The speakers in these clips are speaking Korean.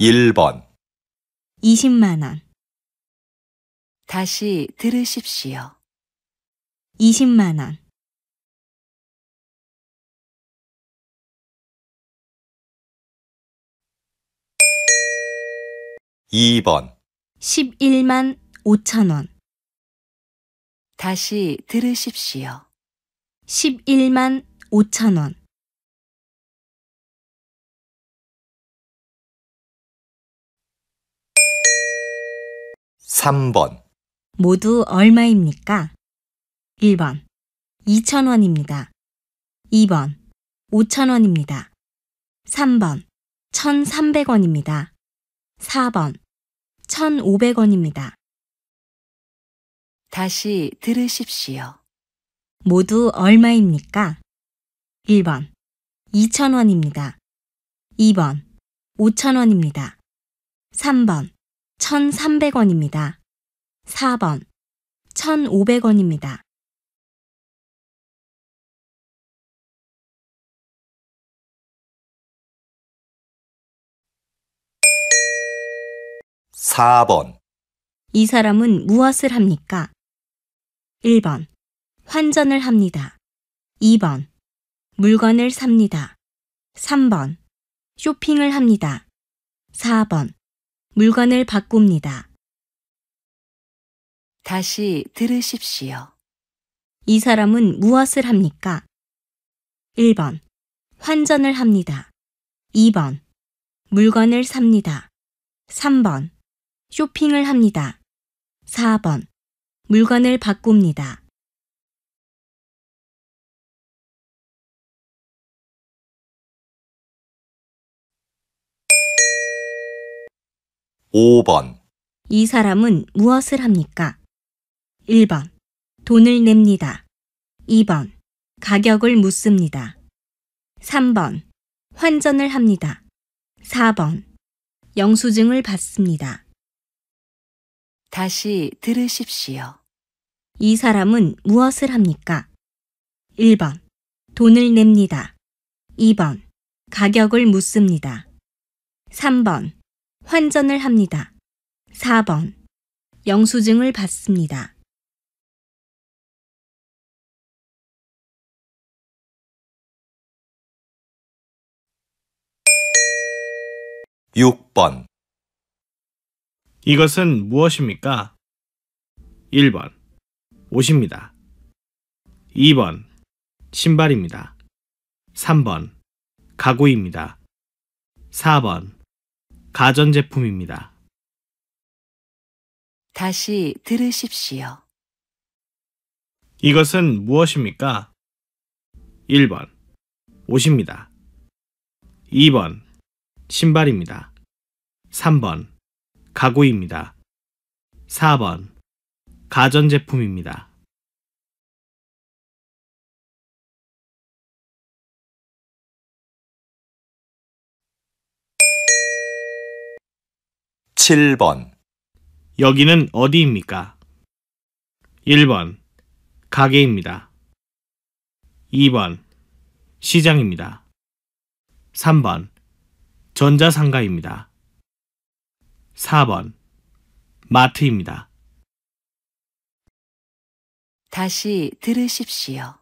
1번 20만 원, 다시 들으십시오. 20만 원, 2번 11만 5천 원, 다시 들으십시오. 11만 5천 원, 3번 모두 얼마입니까? 1번 2,000원입니다. 2번 5,000원입니다. 3번 1,300원입니다. 4번 1,500원입니다. 다시 들으십시오. 모두 얼마입니까? 1번 2,000원입니다. 2번 5,000원입니다. 3번 1,300원입니다. 4번 1,500원입니다. 4번 이 사람은 무엇을 합니까? 1번 환전을 합니다. 2번 물건을 삽니다. 3번 쇼핑을 합니다. 4번 물건을 바꿉니다. 다시 들으십시오. 이 사람은 무엇을 합니까? 1번. 환전을 합니다. 2번. 물건을 삽니다. 3번. 쇼핑을 합니다. 4번. 물건을 바꿉니다. 5번 이 사람은 무엇을 합니까? 1번. 돈을 냅니다. 2번. 가격을 묻습니다. 3번. 환전을 합니다. 4번. 영수증을 받습니다. 다시 들으십시오. 이 사람은 무엇을 합니까? 1번. 돈을 냅니다. 2번. 가격을 묻습니다. 3번. 환전을 합니다. 4번. 영수증을 받습니다. 6번. 이것은 무엇입니까? 1번. 옷입니다. 2번. 신발입니다. 3번. 가구입니다. 4번. 가전제품입니다. 다시 들으십시오. 이것은 무엇입니까? 1번 옷입니다. 2번 신발입니다. 3번 가구입니다. 4번 가전제품입니다. 7번 여기는 어디입니까? 1번 가게입니다. 2번 시장입니다. 3번 전자상가입니다. 4번 마트입니다. 다시 들으십시오.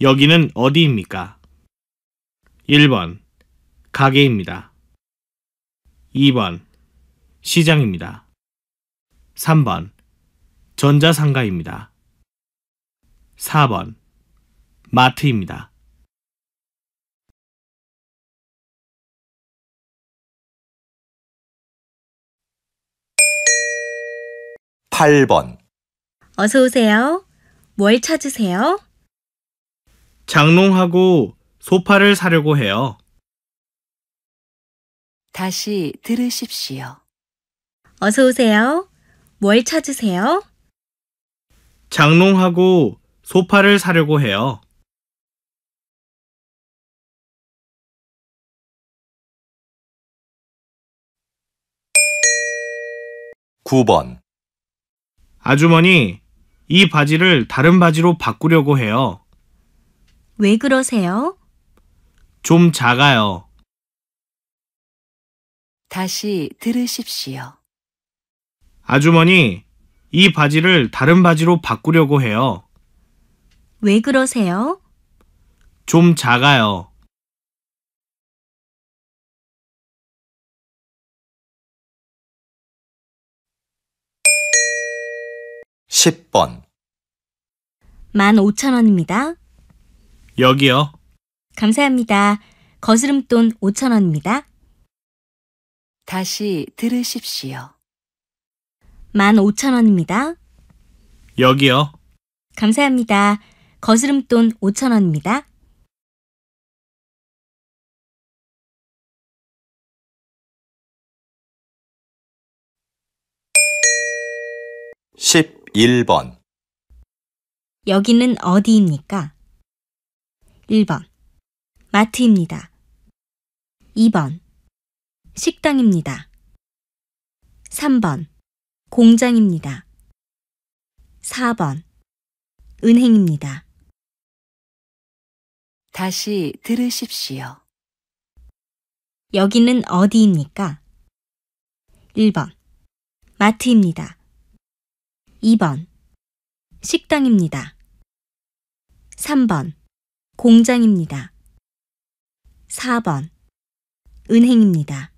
여기는 어디입니까? 1번 가게입니다. 2번 시장입니다. 3번 전자상가입니다. 4번 마트입니다. 8번 어서 오세요. 뭘 찾으세요? 장롱하고 소파를 사려고 해요. 다시 들으십시오. 어서 오세요. 뭘 찾으세요? 장롱하고 소파를 사려고 해요. 구번 아주머니, 이 바지를 다른 바지로 바꾸려고 해요. 왜 그러세요? 좀 작아요. 다시 들으십시오. 아주머니, 이 바지를 다른 바지로 바꾸려고 해요. 왜 그러세요? 좀 작아요. 십번 1 5 0원입니다 여기요. 감사합니다. 거스름돈 5 0원입니다 다시 들으십시오. 15,000원입니다. 여기요. 감사합니다. 거스름돈 5,000원입니다. 1 1번 여기는 어디입니까? 1번 마트입니다. 2번 식당입니다. 3번 공장입니다. 4번. 은행입니다. 다시 들으십시오. 여기는 어디입니까? 1번. 마트입니다. 2번. 식당입니다. 3번. 공장입니다. 4번. 은행입니다.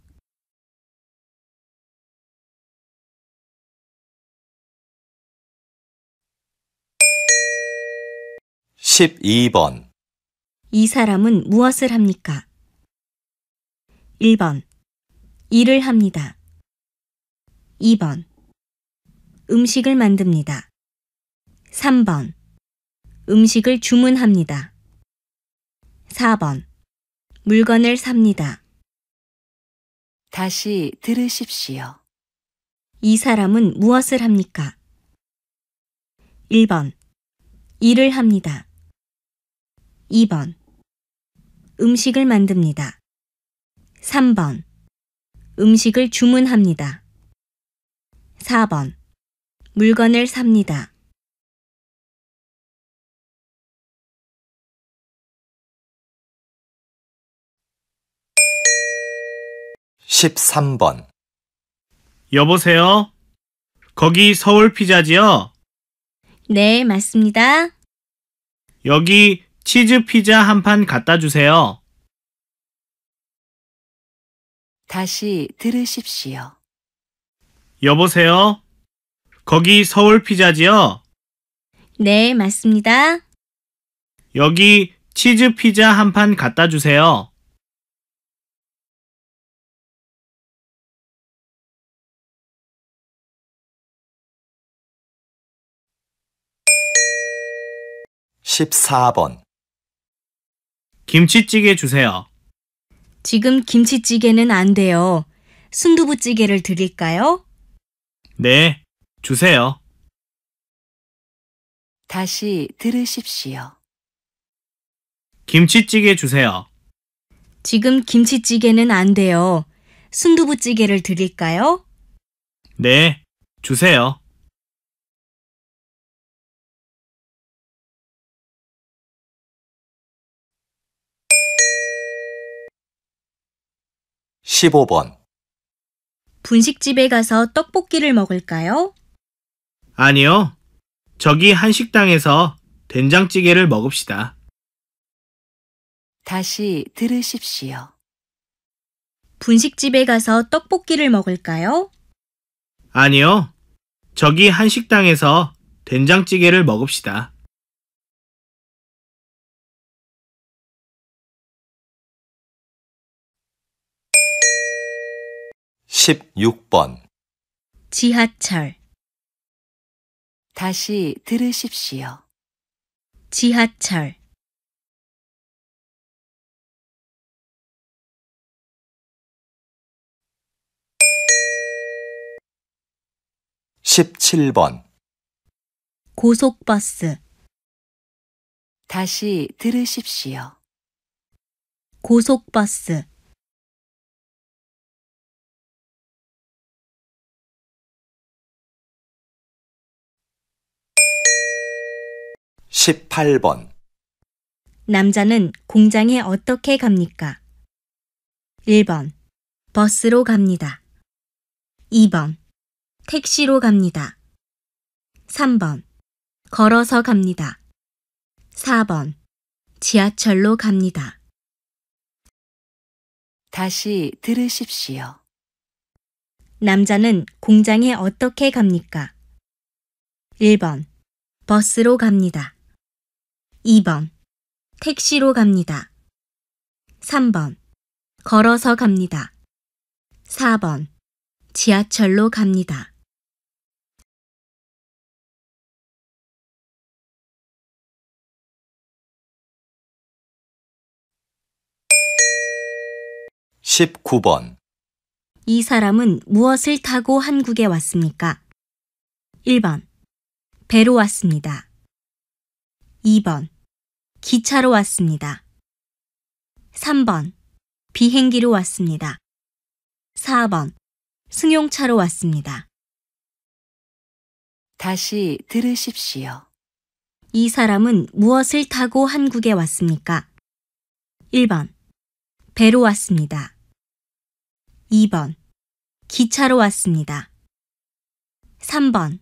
12번 이 사람은 무엇을 합니까? 1번. 일을 합니다. 2번. 음식을 만듭니다. 3번. 음식을 주문합니다. 4번. 물건을 삽니다. 다시 들으십시오. 이 사람은 무엇을 합니까? 1번. 일을 합니다. 2번. 음식을 만듭니다. 3번. 음식을 주문합니다. 4번. 물건을 삽니다. 13번. 여보세요? 거기 서울 피자지요? 네, 맞습니다. 여기 치즈 피자 한 판 갖다 주세요. 다시 들으십시오. 여보세요? 거기 서울 피자지요? 네, 맞습니다. 여기 치즈 피자 한 판 갖다 주세요. (14번) 김치찌개 주세요. 지금 김치찌개는 안 돼요. 순두부찌개를 드릴까요? 네, 주세요. 다시 들으십시오. 김치찌개 주세요. 지금 김치찌개는 안 돼요. 순두부찌개를 드릴까요? 네, 주세요. 15번 분식집에 가서 떡볶이를 먹을까요? 아니요. 저기 한식당에서 된장찌개를 먹읍시다. 다시 들으십시오. 분식집에 가서 떡볶이를 먹을까요? 아니요. 저기 한식당에서 된장찌개를 먹읍시다. 16번 지하철 다시 들으십시오. 지하철 십칠 번 고속버스 다시 들으십시오. 고속버스 18번 남자는 공장에 어떻게 갑니까? 1번. 버스로 갑니다. 2번. 택시로 갑니다. 3번. 걸어서 갑니다. 4번. 지하철로 갑니다. 다시 들으십시오. 남자는 공장에 어떻게 갑니까? 1번. 버스로 갑니다. 2번. 택시로 갑니다. 3번. 걸어서 갑니다. 4번. 지하철로 갑니다. 19번. 이 사람은 무엇을 타고 한국에 왔습니까? 1번. 배로 왔습니다. 2번. 기차로 왔습니다. 3번. 비행기로 왔습니다. 4번. 승용차로 왔습니다. 다시 들으십시오. 이 사람은 무엇을 타고 한국에 왔습니까? 1번. 배로 왔습니다. 2번. 기차로 왔습니다. 3번.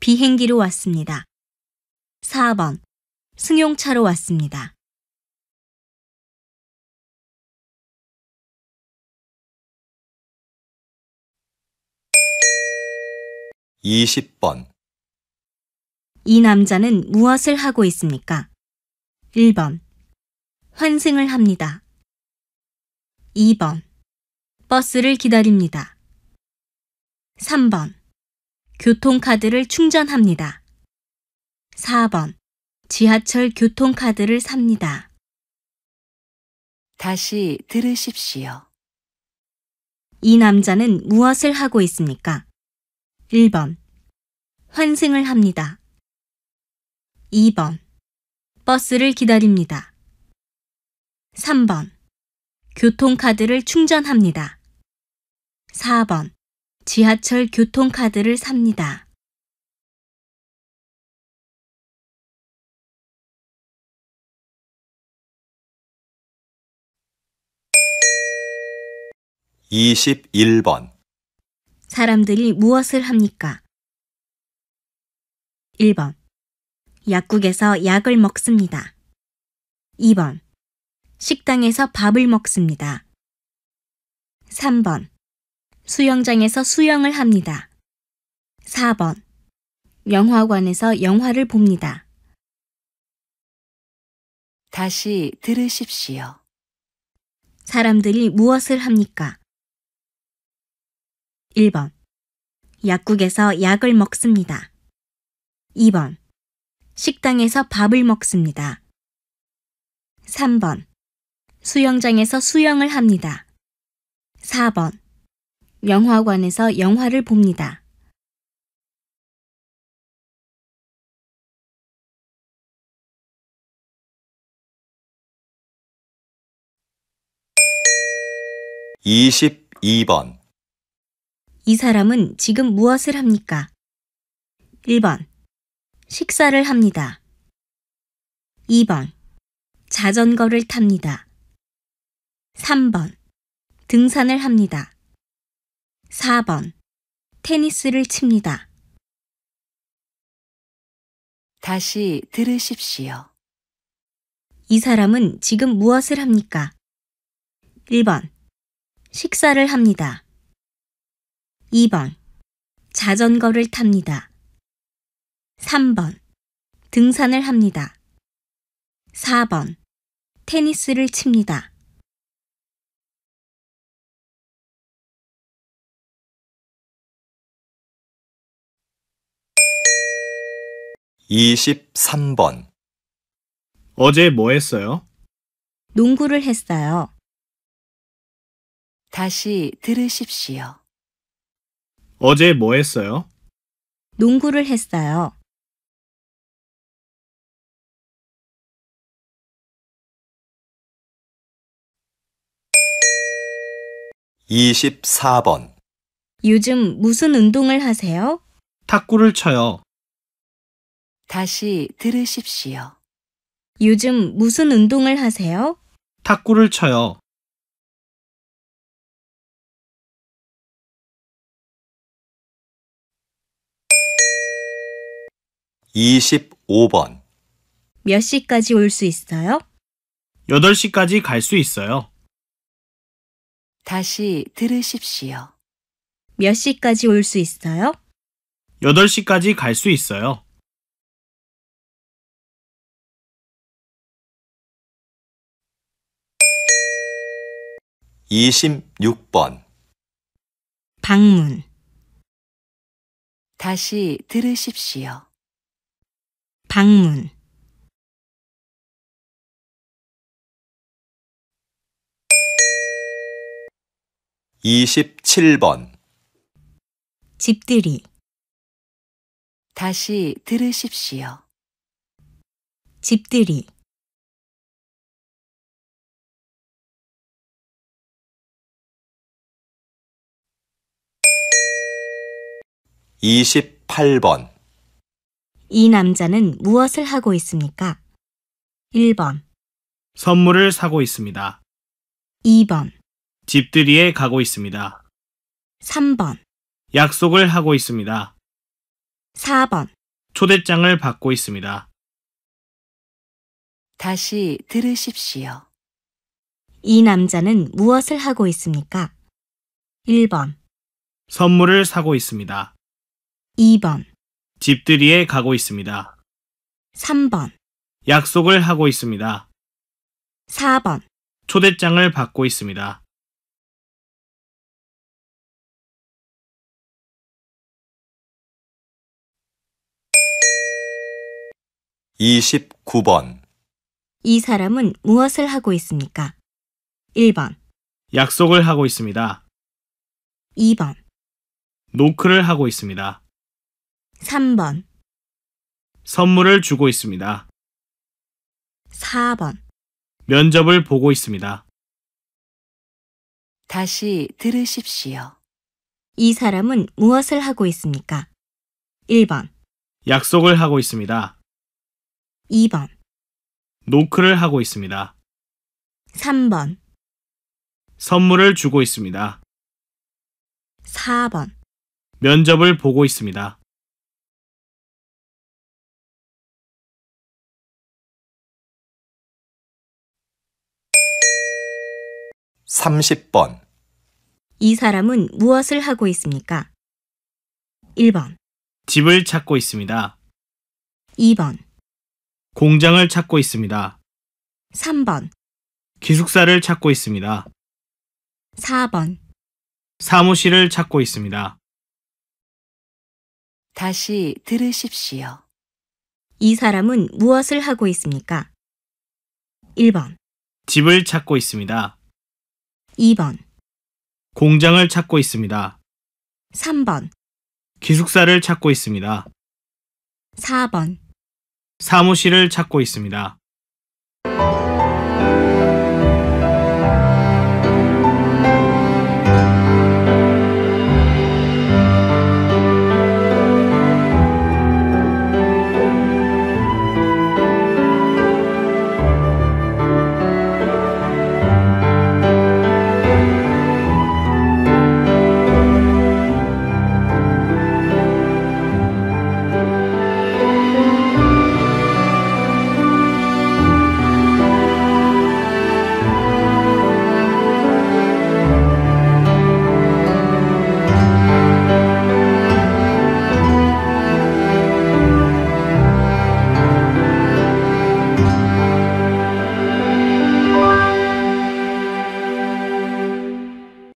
비행기로 왔습니다. 4번. 승용차로 왔습니다. 2 0번이 남자는 무엇을 하고 있습니까? 1번. 환승을 합니다. 2번. 버스를 기다립니다. 3번. 교통카드를 충전합니다. 4번. 지하철 교통카드를 삽니다. 다시 들으십시오. 이 남자는 무엇을 하고 있습니까? 1번. 환승을 합니다. 2번. 버스를 기다립니다. 3번. 교통카드를 충전합니다. 4번. 지하철 교통카드를 삽니다. 21번 사람들이 무엇을 합니까? 1번. 약국에서 약을 먹습니다. 2번. 식당에서 밥을 먹습니다. 3번. 수영장에서 수영을 합니다. 4번. 영화관에서 영화를 봅니다. 다시 들으십시오. 사람들이 무엇을 합니까? 1번. 약국에서 약을 먹습니다. 2번. 식당에서 밥을 먹습니다. 3번. 수영장에서 수영을 합니다. 4번. 영화관에서 영화를 봅니다. (22번) 이 사람은 지금 무엇을 합니까? 1번. 식사를 합니다. 2번. 자전거를 탑니다. 3번. 등산을 합니다. 4번. 테니스를 칩니다. 다시 들으십시오. 이 사람은 지금 무엇을 합니까? 1번. 식사를 합니다. 2번. 자전거를 탑니다. 3번. 등산을 합니다. 4번. 테니스를 칩니다. 이십번 어제 뭐 했어요? 농구를 했어요. 다시 들으십시오. 어제 뭐 했어요? 농구를 했어요. 이십번 요즘 무슨 운동을 하세요? 탁구를 쳐요. 다시 들으십시오. 요즘 무슨 운동을 하세요? 탁구를 쳐요. 25번 몇 시까지 올 수 있어요? 8시까지 갈 수 있어요. 다시 들으십시오. 몇 시까지 올 수 있어요? 8시까지 갈 수 있어요. 이십번 방문 다시 들으십시오. 방문 이십번 집들이 다시 들으십시오. 집들이 이십번 이 남자는 무엇을 하고 있습니까? 1번, 선물을 사고 있습니다. 2번, 집들이에 가고 있습니다. 3번, 약속을 하고 있습니다. 4번, 초대장을 받고 있습니다. 다시 들으십시오. 이 남자는 무엇을 하고 있습니까? 1번, 선물을 사고 있습니다. 2번, 집들이에 가고 있습니다. 3번 약속을 하고 있습니다. 4번 초대장을 받고 있습니다. 29번 이 사람은 무엇을 하고 있습니까? 1번 약속을 하고 있습니다. 2번 노크를 하고 있습니다. 3번, 선물을 주고 있습니다. 4번, 면접을 보고 있습니다. 다시 들으십시오. 이 사람은 무엇을 하고 있습니까? 1번, 약속을 하고 있습니다. 2번, 노크를 하고 있습니다. 3번, 선물을 주고 있습니다. 4번, 면접을 보고 있습니다. 30번. 이 사람은 무엇을 하고 있습니까? 1번, 집을 찾고 있습니다. 2번, 공장을 찾고 있습니다. 3번, 기숙사를 찾고 있습니다. 4번. 사무실을 찾고 있습니다. 다시 들으십시오. 이 사람은 무엇을 하고 있습니까? 1번, 집을 찾고 있습니다. 2번, 공장을 찾고 있습니다. 3번, 기숙사를 찾고 있습니다. 4번. 사무실을 찾고 있습니다.